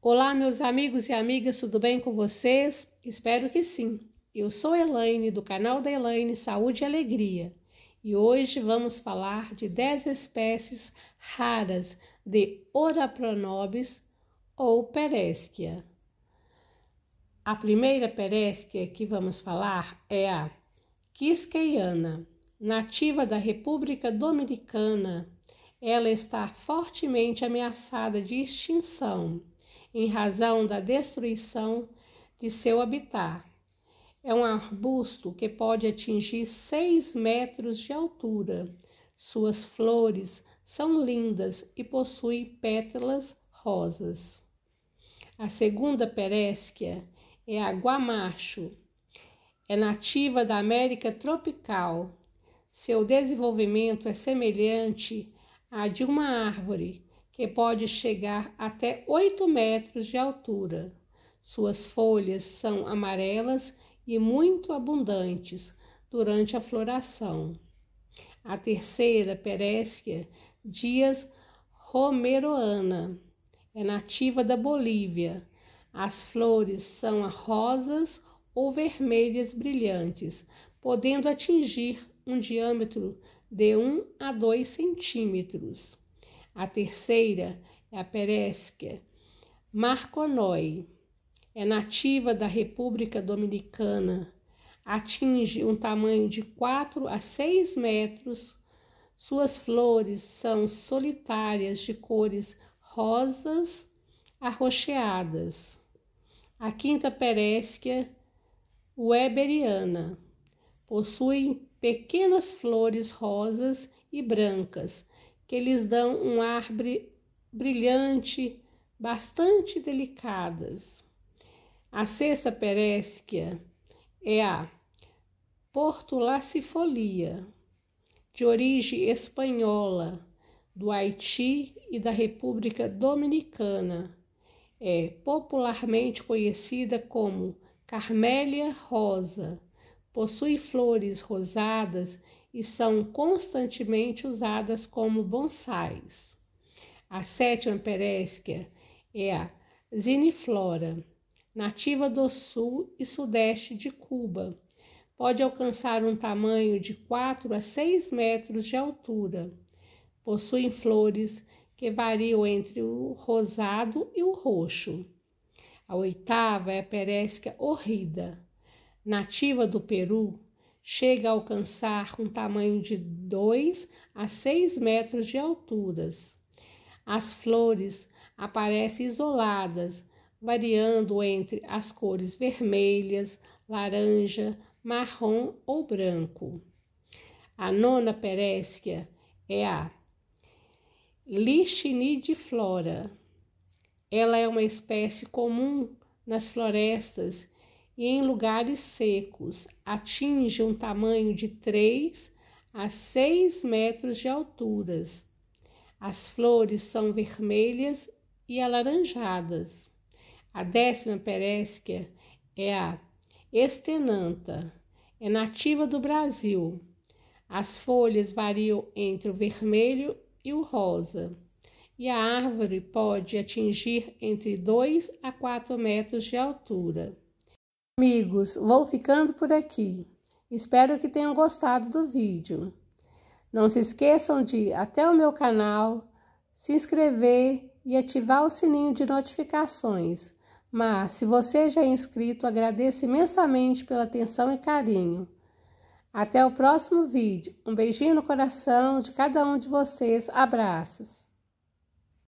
Olá, meus amigos e amigas, tudo bem com vocês? Espero que sim. Eu sou Elaine, do canal da Elaine Saúde e Alegria, e hoje vamos falar de 10 espécies raras de Orapronobis ou Peresquia. A primeira Peresquia que vamos falar é a Quisqueiana, nativa da República Dominicana. Ela está fortemente ameaçada de extinção em razão da destruição de seu habitat. É um arbusto que pode atingir 6 metros de altura. Suas flores são lindas e possuem pétalas rosas. A segunda perésquia é a guamacho. É nativa da América tropical. Seu desenvolvimento é semelhante à de uma árvore, que pode chegar até 8 metros de altura. Suas folhas são amarelas e muito abundantes durante a floração. A terceira perécia, Dias romeroana, é nativa da Bolívia. As flores são rosas ou vermelhas brilhantes, podendo atingir um diâmetro de 1 a 2 centímetros. A terceira é a Perésquia marconói. É nativa da República Dominicana. Atinge um tamanho de 4 a 6 metros. Suas flores são solitárias de cores rosas arroxeadas. A quinta perésquia weberiana possui pequenas flores rosas e brancas que lhes dão um ar brilhante, bastante delicadas. A sexta perécia é a portulacifolia, de origem espanhola, do Haiti e da República Dominicana. É popularmente conhecida como Carmélia Rosa Possui flores rosadas e são constantemente usadas como bonsais. A sétima perécia é a ziniflora, nativa do sul e sudeste de Cuba. Pode alcançar um tamanho de 4 a 6 metros de altura. Possuem flores que variam entre o rosado e o roxo. A oitava é a peresca horrida, nativa do Peru, chega a alcançar um tamanho de 2 a 6 metros de alturas. As flores aparecem isoladas, variando entre as cores vermelhas, laranja, marrom ou branco. A nona perécia é a Lichinidiflora. Ela é uma espécie comum nas florestas e em lugares secos. Atinge um tamanho de 3 a 6 metros de alturas. As flores são vermelhas e alaranjadas. A décima perécia é a estenanta. É nativa do Brasil. As folhas variam entre o vermelho e o rosa. E a árvore pode atingir entre 2 a 4 metros de altura. Amigos, vou ficando por aqui. Espero que tenham gostado do vídeo. Não se esqueçam de ir até o meu canal, se inscrever e ativar o sininho de notificações. Mas, se você já é inscrito, agradeço imensamente pela atenção e carinho. Até o próximo vídeo. Um beijinho no coração de cada um de vocês. Abraços.